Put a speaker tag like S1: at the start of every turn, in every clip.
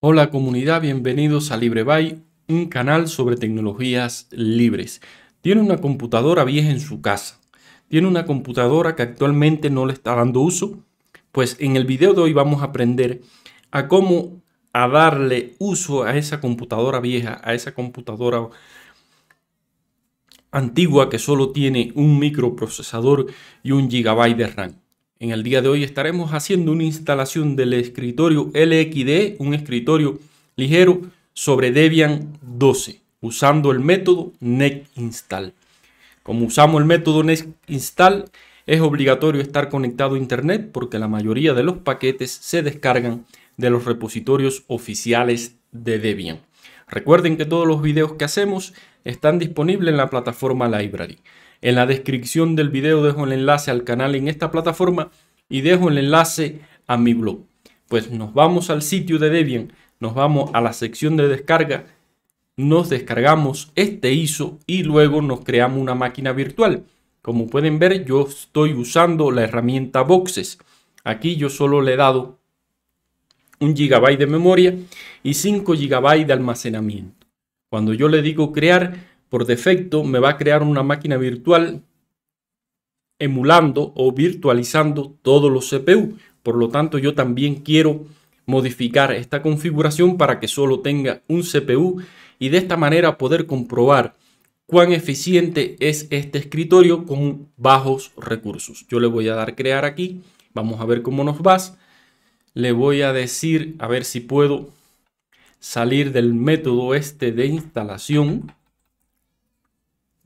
S1: Hola comunidad, bienvenidos a LibreBay, un canal sobre tecnologías libres. Tiene una computadora vieja en su casa. Tiene una computadora que actualmente no le está dando uso. Pues en el video de hoy vamos a aprender a cómo a darle uso a esa computadora vieja, a esa computadora antigua que solo tiene un microprocesador y un gigabyte de RAM. En el día de hoy estaremos haciendo una instalación del escritorio LXD, un escritorio ligero sobre Debian 12, usando el método netinstall. Como usamos el método netinstall, es obligatorio estar conectado a Internet porque la mayoría de los paquetes se descargan de los repositorios oficiales de Debian. Recuerden que todos los videos que hacemos están disponibles en la plataforma Library. En la descripción del video dejo el enlace al canal en esta plataforma y dejo el enlace a mi blog. Pues nos vamos al sitio de Debian, nos vamos a la sección de descarga, nos descargamos este ISO y luego nos creamos una máquina virtual. Como pueden ver, yo estoy usando la herramienta Boxes. Aquí yo solo le he dado un GB de memoria y 5 GB de almacenamiento. Cuando yo le digo crear, por defecto me va a crear una máquina virtual emulando o virtualizando todos los CPU. Por lo tanto, yo también quiero modificar esta configuración para que solo tenga un CPU y de esta manera poder comprobar cuán eficiente es este escritorio con bajos recursos. Yo le voy a dar crear aquí. Vamos a ver cómo nos vas. Le voy a decir, a ver si puedo salir del método este de instalación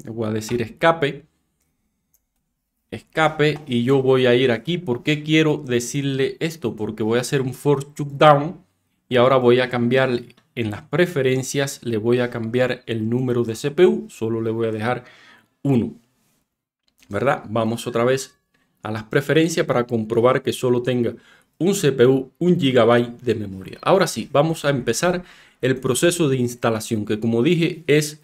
S1: le voy a decir escape. Escape y yo voy a ir aquí. ¿Por qué quiero decirle esto? Porque voy a hacer un force down y ahora voy a cambiar en las preferencias. Le voy a cambiar el número de CPU. Solo le voy a dejar 1. ¿Verdad? Vamos otra vez a las preferencias para comprobar que solo tenga un CPU, un gigabyte de memoria. Ahora sí, vamos a empezar el proceso de instalación que como dije es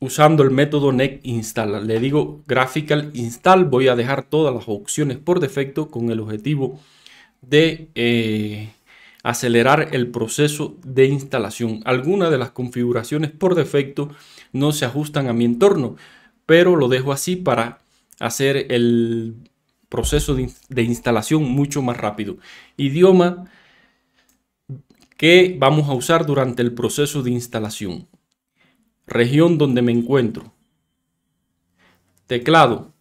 S1: usando el método net install. Le digo graphical install, voy a dejar todas las opciones por defecto con el objetivo de eh, acelerar el proceso de instalación. Algunas de las configuraciones por defecto no se ajustan a mi entorno, pero lo dejo así para hacer el proceso de instalación mucho más rápido. Idioma que vamos a usar durante el proceso de instalación región donde me encuentro, teclado.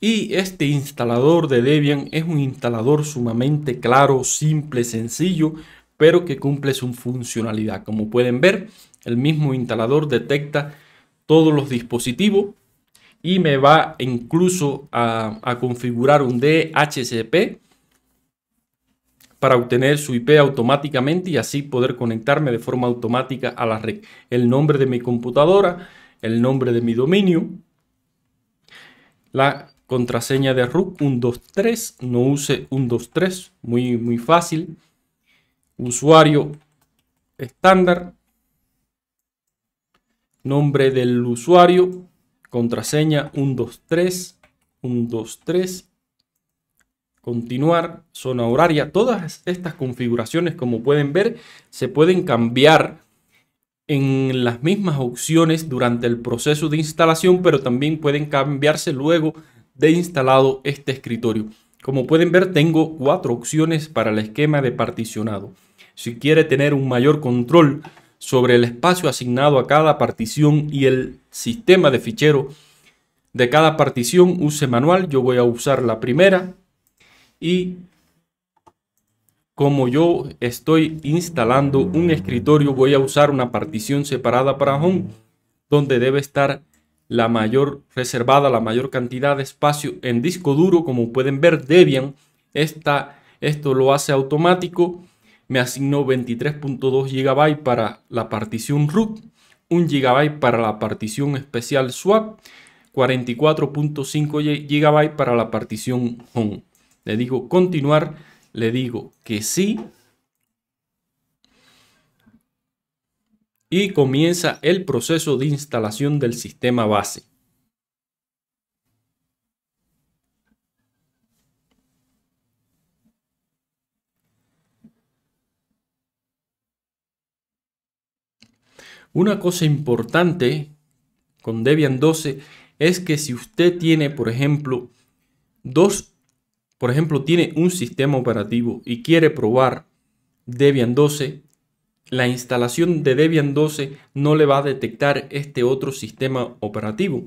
S1: Y este instalador de Debian es un instalador sumamente claro, simple, sencillo, pero que cumple su funcionalidad. Como pueden ver, el mismo instalador detecta todos los dispositivos y me va incluso a, configurar un DHCP para obtener su IP automáticamente y así poder conectarme de forma automática a la red. El nombre de mi computadora, el nombre de mi dominio, la contraseña de root 123, no use 123, muy muy fácil. Usuario estándar. Nombre del usuario, contraseña 123 123 continuar, zona horaria, todas estas configuraciones como pueden ver se pueden cambiar en las mismas opciones durante el proceso de instalación, pero también pueden cambiarse luego de instalado este escritorio. Como pueden ver, tengo cuatro opciones para el esquema de particionado. Si quiere tener un mayor control sobre el espacio asignado a cada partición y el sistema de fichero de cada partición, use manual. Yo voy a usar la primera, y como yo estoy instalando un escritorio, voy a usar una partición separada para home, donde debe estar la mayor reservada, la mayor cantidad de espacio en disco duro. Como pueden ver, Debian, esto lo hace automático. Me asignó 23.2 GB para la partición root, 1 GB para la partición especial swap, 44.5 GB para la partición home le digo continuar, le digo que sí. Y comienza el proceso de instalación del sistema base. Una cosa importante con Debian 12 es que si usted tiene, por ejemplo, dos por ejemplo, tiene un sistema operativo y quiere probar Debian 12, la instalación de Debian 12 no le va a detectar este otro sistema operativo.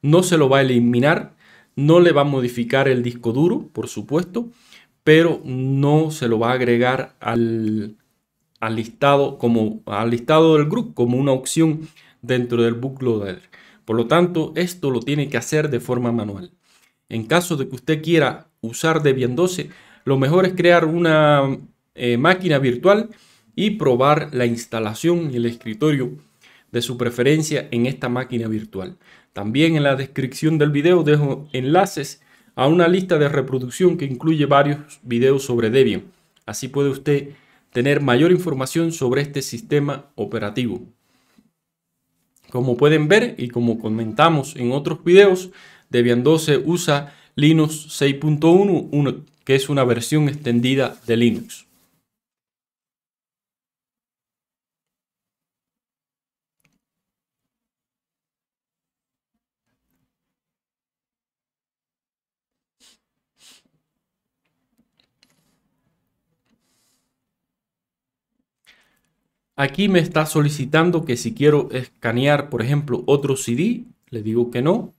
S1: No se lo va a eliminar, no le va a modificar el disco duro, por supuesto, pero no se lo va a agregar al, listado como al listado del grupo como una opción dentro del bootloader. Por lo tanto, esto lo tiene que hacer de forma manual. En caso de que usted quiera usar Debian 12. Lo mejor es crear una eh, máquina virtual y probar la instalación y el escritorio de su preferencia en esta máquina virtual. También en la descripción del video dejo enlaces a una lista de reproducción que incluye varios videos sobre Debian. Así puede usted tener mayor información sobre este sistema operativo. Como pueden ver y como comentamos en otros videos, Debian 12 usa Linux 6.1, que es una versión extendida de Linux. Aquí me está solicitando que si quiero escanear, por ejemplo, otro CD, le digo que no.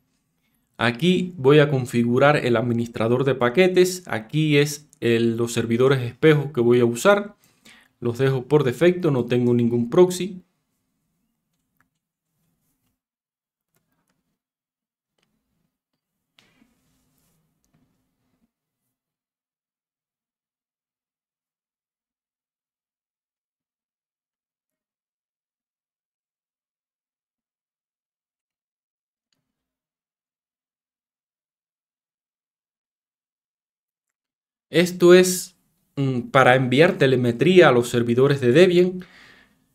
S1: Aquí voy a configurar el administrador de paquetes. Aquí es los servidores espejos que voy a usar. Los dejo por defecto, no tengo ningún proxy. Esto es mm, para enviar telemetría a los servidores de Debian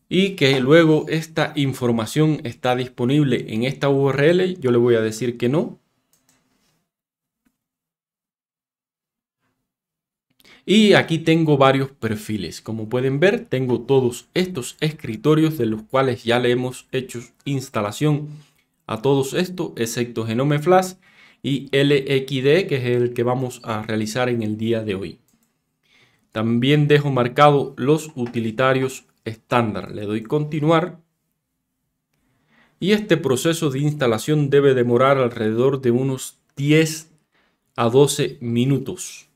S1: y que luego esta información está disponible en esta URL. Yo le voy a decir que no. Y aquí tengo varios perfiles. Como pueden ver, tengo todos estos escritorios de los cuales ya le hemos hecho instalación a todos estos, excepto Genome Flash y LXD, que es el que vamos a realizar en el día de hoy. También dejo marcado los utilitarios estándar. Le doy continuar. Y este proceso de instalación debe demorar alrededor de unos 10 a 12 minutos.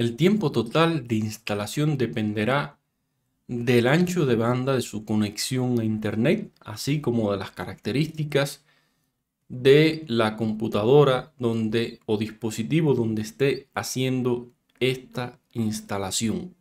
S1: El tiempo total de instalación dependerá del ancho de banda de su conexión a Internet, así como de las características de la computadora donde, o dispositivo donde esté haciendo esta instalación.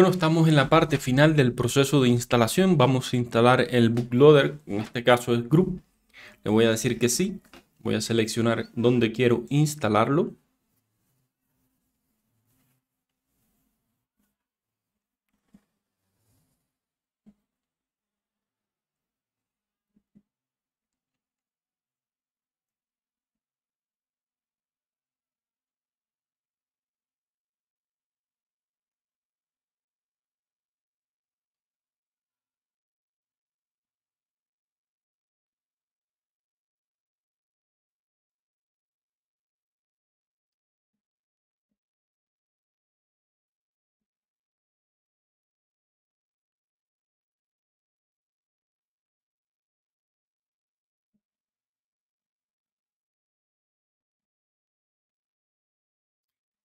S1: Bueno, estamos en la parte final del proceso de instalación. Vamos a instalar el bootloader, en este caso es Group. Le voy a decir que sí. Voy a seleccionar dónde quiero instalarlo.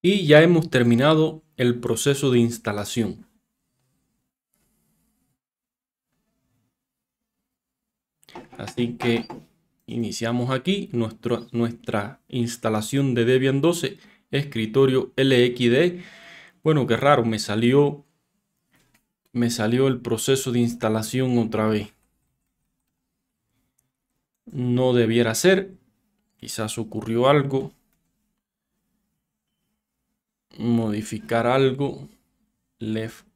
S1: y ya hemos terminado el proceso de instalación. Así que iniciamos aquí nuestra instalación de Debian 12, escritorio LXD. Bueno, qué raro, me salió, me salió el proceso de instalación otra vez. No debiera ser, quizás ocurrió algo modificar algo. Left.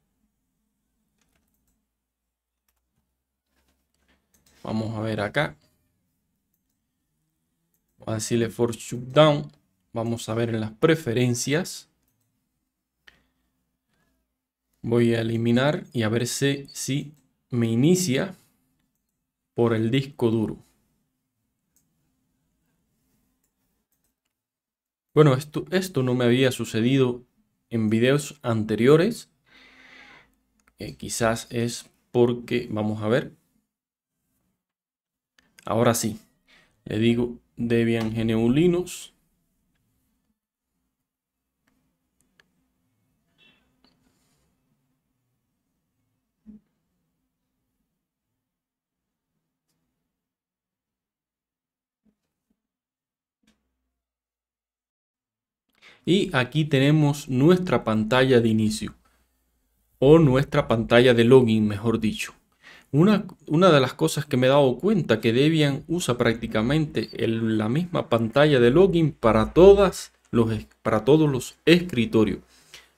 S1: Vamos a ver acá. Vamos a decirle for shutdown. Vamos a ver en las preferencias. Voy a eliminar y a ver si me inicia por el disco duro. Bueno, esto, no me había sucedido en videos anteriores. Eh, quizás es porque, vamos a ver. Ahora sí, le digo Debian GNU y aquí tenemos nuestra pantalla de inicio o nuestra pantalla de login, mejor dicho. Una, una, de las cosas que me he dado cuenta que Debian usa prácticamente la misma pantalla de login para, los, para todos los escritorios.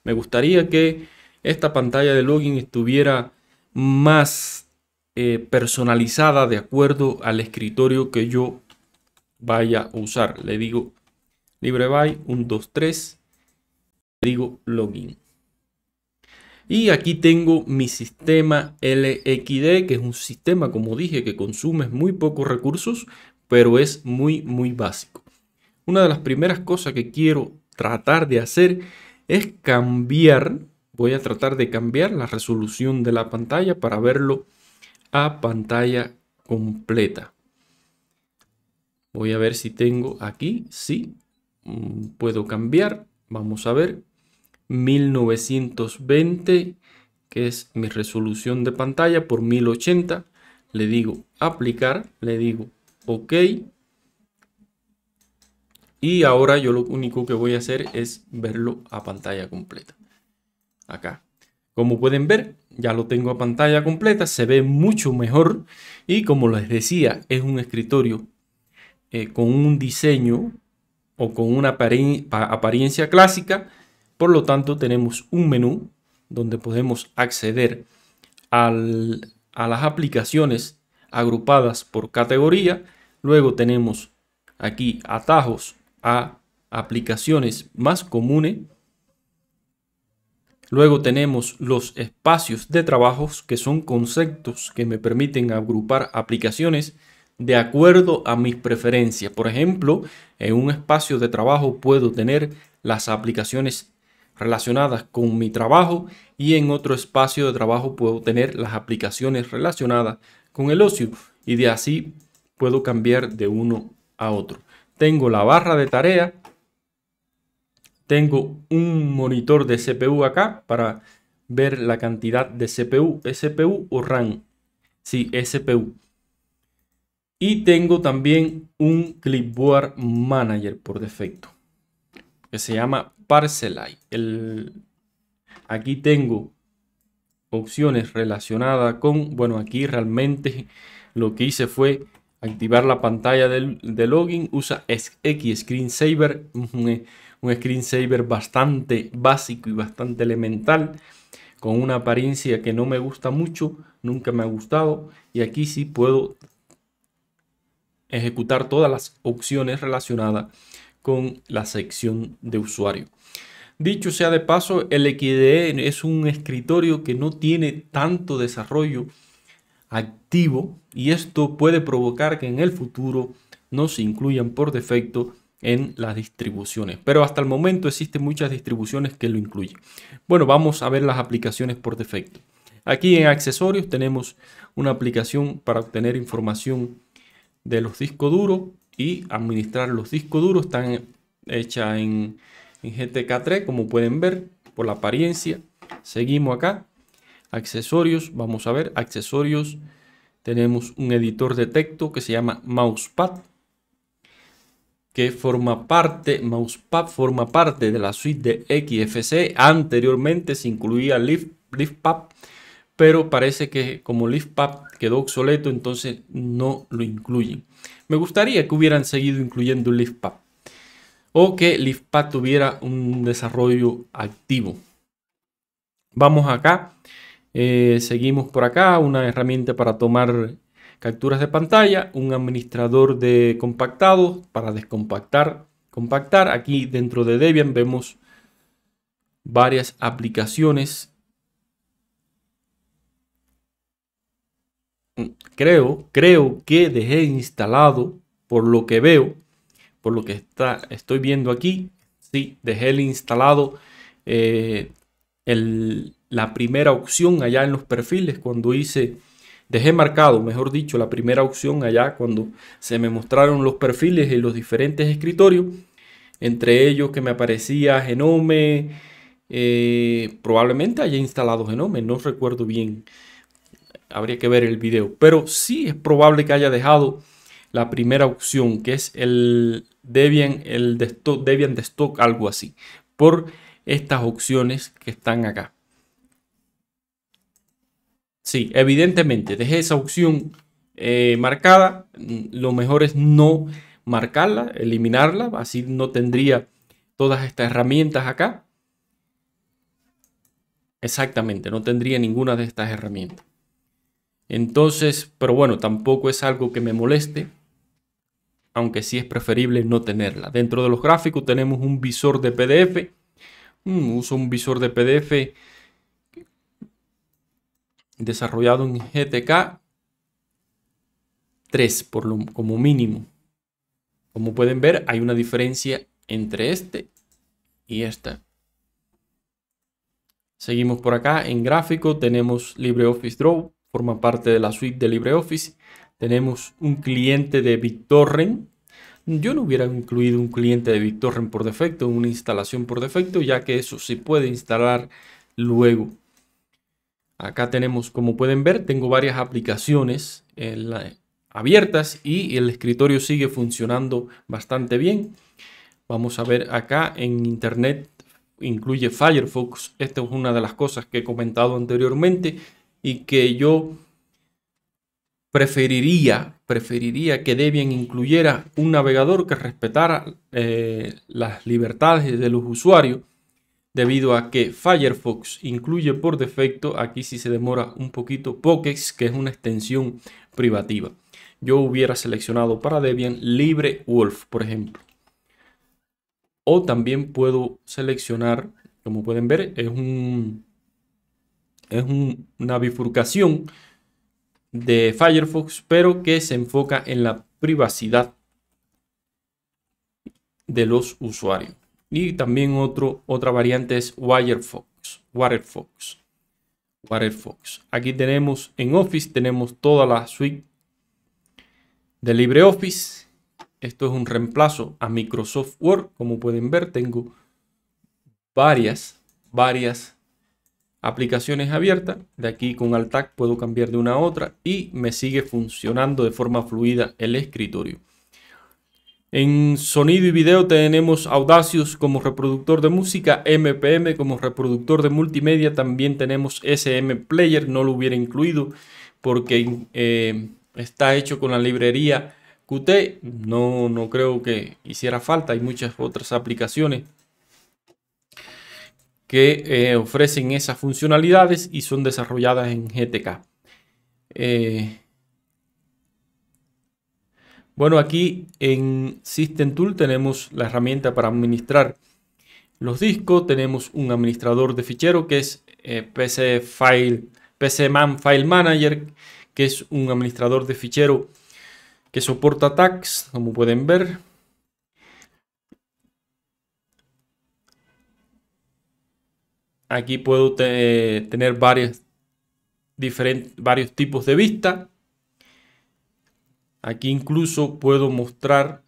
S1: Me gustaría que esta pantalla de login estuviera más eh, personalizada de acuerdo al escritorio que yo vaya a usar. Le digo 2, 3, digo login. Y aquí tengo mi sistema LXD, que es un sistema, como dije, que consume muy pocos recursos, pero es muy, muy básico. Una de las primeras cosas que quiero tratar de hacer es cambiar, voy a tratar de cambiar la resolución de la pantalla para verlo a pantalla completa. Voy a ver si tengo aquí, sí, Mm, puedo cambiar. Vamos a ver. 1920, que es mi resolución de pantalla, por 1080. Le digo aplicar, le digo OK. Y ahora yo lo único que voy a hacer es verlo a pantalla completa. Acá. Como pueden ver, ya lo tengo a pantalla completa, se ve mucho mejor y como les decía, es un escritorio eh, con un diseño o con una apariencia clásica. Por lo tanto, tenemos un menú donde podemos acceder a las aplicaciones agrupadas por categoría. Luego tenemos aquí atajos a aplicaciones más comunes. Luego tenemos los espacios de trabajos, que son conceptos que me permiten agrupar aplicaciones de acuerdo a mis preferencias. Por ejemplo, en un espacio de trabajo puedo tener las aplicaciones relacionadas con mi trabajo y en otro espacio de trabajo puedo tener las aplicaciones relacionadas con el ocio y de así puedo cambiar de uno a otro. Tengo la barra de tarea, tengo un monitor de CPU acá para ver la cantidad de CPU, SPU o RAM. Sí, SPU. Y tengo también un Clipboard Manager por defecto que se llama Parcelite. El, aquí tengo opciones relacionadas con, bueno, aquí realmente lo que hice fue activar la pantalla de login, usa X Screensaver, un, un screensaver bastante básico y bastante elemental, con una apariencia que no me gusta mucho, nunca me ha gustado, y aquí sí puedo ejecutar todas las opciones relacionadas con la sección de usuario. Dicho sea de paso, el XDE es un escritorio que no tiene tanto desarrollo activo y esto puede provocar que en el futuro no se incluyan por defecto en las distribuciones. Pero hasta el momento existen muchas distribuciones que lo incluyen. Bueno, vamos a ver las aplicaciones por defecto. Aquí en accesorios tenemos una aplicación para obtener información de los discos duros y administrar los discos duros. Están hechas en, GTK3, como pueden ver, por la apariencia. Seguimos acá. Accesorios, vamos a ver, accesorios. Tenemos un editor de texto que se llama Mousepad, que forma parte, Mousepad forma parte de la suite de XFC. Anteriormente se incluía LiftPad pero parece que como LiftPap quedó obsoleto, entonces no lo incluyen. Me gustaría que hubieran seguido incluyendo LiftPap o que LiftPap tuviera un desarrollo activo. Vamos acá, eh, seguimos por acá, una herramienta para tomar capturas de pantalla, un administrador de compactados para descompactar, compactar. Aquí dentro de Debian vemos varias aplicaciones Mm, creo, creo que dejé instalado, por lo que veo, por lo que está, estoy viendo aquí, sí, dejé instalado eh, la primera opción allá en los perfiles cuando hice, dejé marcado, mejor dicho, la primera opción allá cuando se me mostraron los perfiles en los diferentes escritorios, entre ellos que me aparecía Genome, eh, probablemente haya instalado Genome, no recuerdo bien habría que ver el video, pero sí es probable que haya dejado la primera opción, que es el Debian, el Debian de stock, algo así, por estas opciones que están acá. Sí, evidentemente, dejé esa opción eh, marcada. Lo mejor es no marcarla, eliminarla, así no tendría todas estas herramientas acá. Exactamente, no tendría ninguna de estas herramientas. Entonces, pero bueno, tampoco es algo que me moleste, aunque sí es preferible no tenerla. Dentro de los gráficos tenemos un visor de PDF. Mm, uso un visor de PDF desarrollado en GTK 3 por lo, como mínimo. Como pueden ver, hay una diferencia entre este y esta. Seguimos por acá en gráfico, tenemos LibreOffice Draw, forma parte de la suite de LibreOffice. Tenemos un cliente de BitTorrent. Yo no hubiera incluido un cliente de BitTorrent por defecto, una instalación por defecto, ya que eso se puede instalar luego. Acá tenemos, como pueden ver, tengo varias aplicaciones abiertas y el escritorio sigue funcionando bastante bien. Vamos a ver acá en Internet incluye Firefox. Esta es una de las cosas que he comentado anteriormente y que yo preferiría, preferiría que Debian incluyera un navegador que respetara eh, las libertades de los usuarios, debido a que Firefox incluye por defecto, aquí si se demora un poquito, Pokex, que es una extensión privativa. Yo hubiera seleccionado para Debian LibreWolf, por ejemplo. O también puedo seleccionar, como pueden ver, es un es una bifurcación de Firefox, pero que se enfoca en la privacidad de los usuarios. Y también otra variante es Wirefox, Waterfox. Waterfox. Aquí tenemos en Office, tenemos toda la suite de LibreOffice. Esto es un reemplazo a Microsoft Word. Como pueden ver, tengo varias, varias aplicaciones abiertas. De aquí con alt puedo cambiar de una a otra y me sigue funcionando de forma fluida el escritorio. En sonido y video tenemos Audacious como reproductor de música, MPM como reproductor de multimedia, también tenemos SM Player, no lo hubiera incluido porque eh, está hecho con la librería Qt, no, no creo que hiciera falta, hay muchas otras aplicaciones que eh, ofrecen esas funcionalidades y son desarrolladas en GTK. Eh, bueno, aquí en System Tool tenemos la herramienta para administrar los discos. Tenemos un administrador de fichero que es eh, PC File, PC Man File Manager, que es un administrador de fichero que soporta tags, como pueden ver. Aquí puedo tener varios, varios tipos de vista. Aquí incluso puedo mostrar,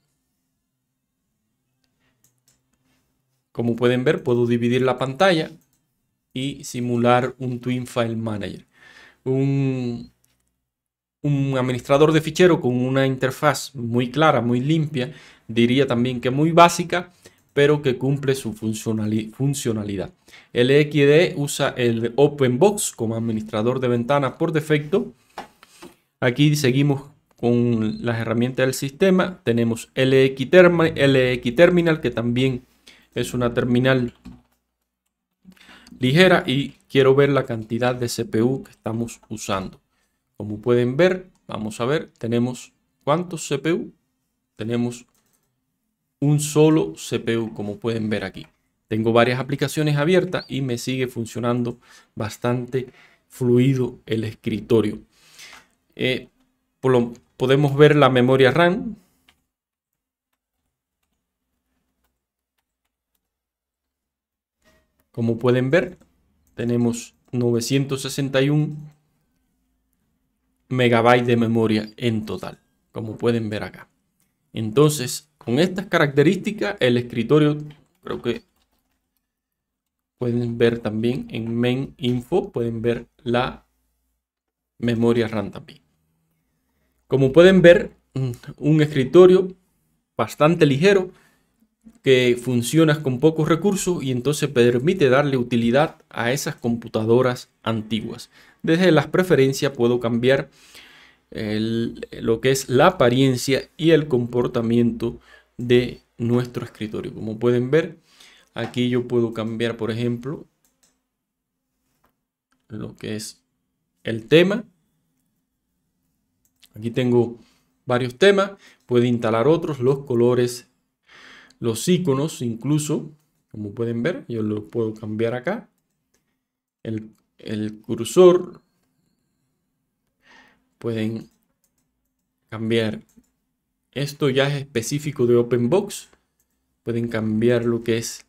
S1: como pueden ver, puedo dividir la pantalla y simular un Twin File Manager. Un, un administrador de fichero con una interfaz muy clara, muy limpia, diría también que muy básica, pero que cumple su funcionalidad. LXD usa el OpenBox como administrador de ventanas por defecto. Aquí seguimos con las herramientas del sistema. Tenemos LX Terminal, que también es una terminal ligera y quiero ver la cantidad de CPU que estamos usando. Como pueden ver, vamos a ver, tenemos cuántos CPU. Tenemos un solo CPU, como pueden ver aquí. Tengo varias aplicaciones abiertas y me sigue funcionando bastante fluido el escritorio. Eh, podemos ver la memoria RAM. Como pueden ver, tenemos 961 megabytes de memoria en total, como pueden ver acá. Entonces, con estas características, el escritorio, creo que pueden ver también en main info, pueden ver la memoria RAM también. Como pueden ver, mm, un escritorio bastante ligero que funciona con pocos recursos y entonces permite darle utilidad a esas computadoras antiguas. Desde las preferencias puedo cambiar lo que es la apariencia y el comportamiento de nuestro escritorio. Como pueden ver, aquí yo puedo cambiar, por ejemplo, lo que es el tema. Aquí tengo varios temas, puede instalar otros, los colores, los iconos incluso, como pueden ver, yo lo puedo cambiar acá. el cursor, pueden cambiar. Esto ya es específico de OpenBox. Pueden cambiar lo que es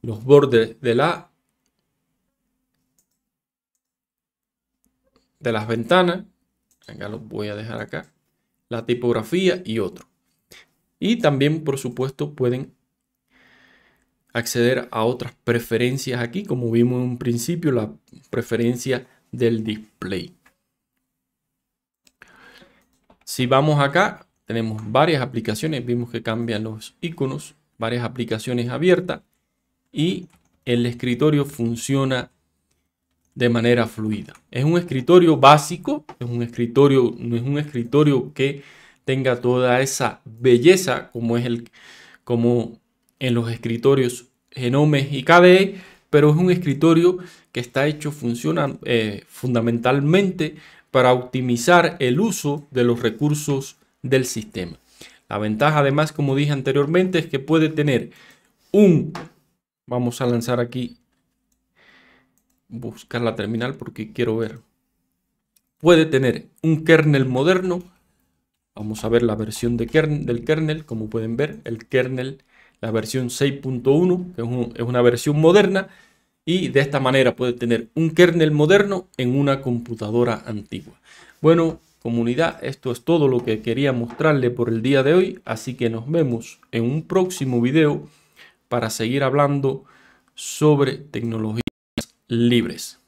S1: los bordes de la de las ventanas. Acá los voy a dejar acá. La tipografía y otro. Y también, por supuesto, pueden acceder a otras preferencias aquí, como vimos en un principio, la preferencia del display. Si vamos acá, tenemos varias aplicaciones, vimos que cambian los iconos, varias aplicaciones abiertas y el escritorio funciona de manera fluida. Es un escritorio básico, es un escritorio, no es un escritorio que tenga toda esa belleza como es el como en los escritorios Genome y KDE, pero es un escritorio que está hecho funciona, eh, fundamentalmente para optimizar el uso de los recursos del sistema. La ventaja además, como dije anteriormente, es que puede tener un... Vamos a lanzar aquí, buscar la terminal porque quiero ver. Puede tener un kernel moderno. Vamos a ver la versión de del kernel, como pueden ver, el kernel, la versión 6.1, que es una versión moderna y de esta manera puede tener un kernel moderno en una computadora antigua. Bueno, comunidad, esto es todo lo que quería mostrarle por el día de hoy, así que nos vemos en un próximo video para seguir hablando sobre tecnologías libres.